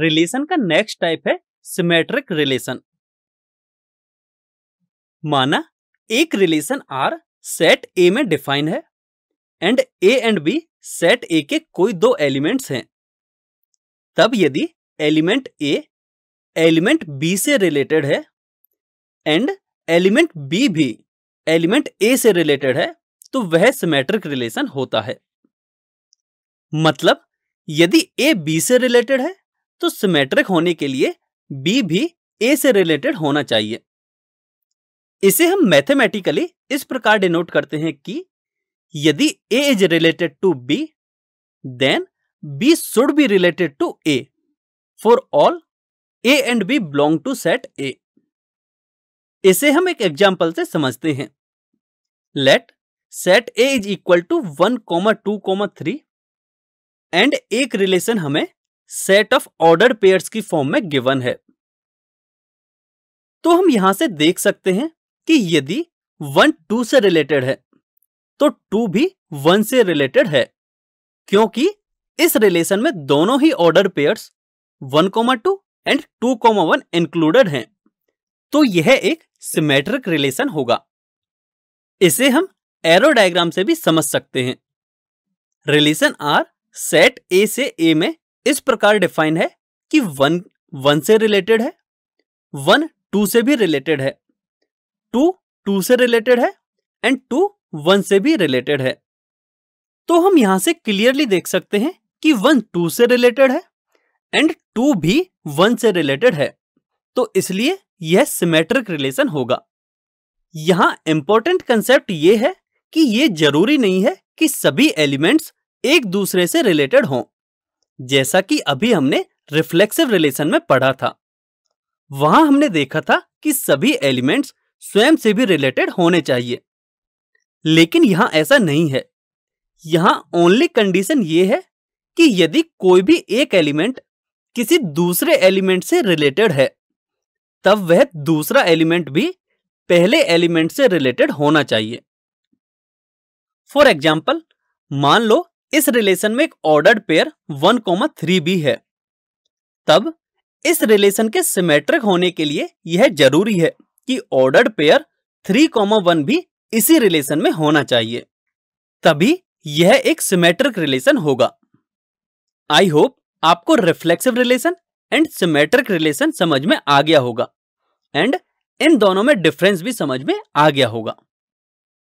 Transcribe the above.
relation का next type है symmetric relation माना एक रिलेशन आर सेट ए में डिफाइन है and A and B set A के कोई दो एलिमेंट्स हैं तब यदि एलिमेंट ए एलिमेंट बी से रिलेटेड है एंड एलिमेंट बी भी एलिमेंट ए से रिलेटेड है तो वह सिमेट्रिक रिलेशन होता है मतलब यदि ए बी से रिलेटेड है तो सिमेट्रिक होने के लिए बी भी ए से रिलेटेड होना चाहिए इसे हम मैथमेटिकली इस प्रकार डिनोट करते हैं कि यदि a is related to b then b should be related to a for all a and b belong to set A इसे हम एक एग्जाम्पल से समझते हैं let set A is equal to one comma two comma three and एक relation हमें set of order pairs की form में गिवन है तो हम यहां से देख सकते हैं कि यदि वन टू से रिलेटेड है तो टू भी वन से रिलेटेड है क्योंकि इस रिलेशन में दोनों ही order pairs one comma two and two comma one included हैं तो यह एक सिमेट्रिक रिलेशन होगा इसे हम एरो डायग्राम से भी समझ सकते हैं रिलेशन आर सेट ए से ए में इस प्रकार डिफाइन है कि वन वन से रिलेटेड है वन टू से भी रिलेटेड है टू टू से रिलेटेड है एंड टू वन से भी रिलेटेड है तो हम यहां से क्लियरली देख सकते हैं कि वन टू से रिलेटेड है एंड टू भी वन से रिलेटेड है तो इसलिए यह सिमेट्रिक रिलेशन होगा यहां इंपॉर्टेंट कंसेप्ट यह है कि यह जरूरी नहीं है कि सभी एलिमेंट्स एक दूसरे से रिलेटेड हों जैसा कि अभी हमने रिफ्लेक्सिव रिलेशन में पढ़ा था वहां हमने देखा था कि सभी एलिमेंट्स स्वयं से भी रिलेटेड होने चाहिए लेकिन यहां ऐसा नहीं है यहां ओनली कंडीशन ये है कि यदि कोई भी एक एलिमेंट किसी दूसरे एलिमेंट से रिलेटेड है तब वह दूसरा एलिमेंट भी पहले एलिमेंट से रिलेटेड होना चाहिए फॉर एग्जाम्पल मान लो इस रिलेशन में एक ordered pair one comma three भी है तब इस रिलेशन के सिमेट्रिक होने के लिए यह जरूरी है कि ordered pair three comma one भी इसी रिलेशन में होना चाहिए तभी यह एक सिमेट्रिक रिलेशन होगा आई होप आपको reflexive relation and symmetric relation समझ में आ गया होगा एंड इन दोनों में डिफरेंस भी समझ में आ गया होगा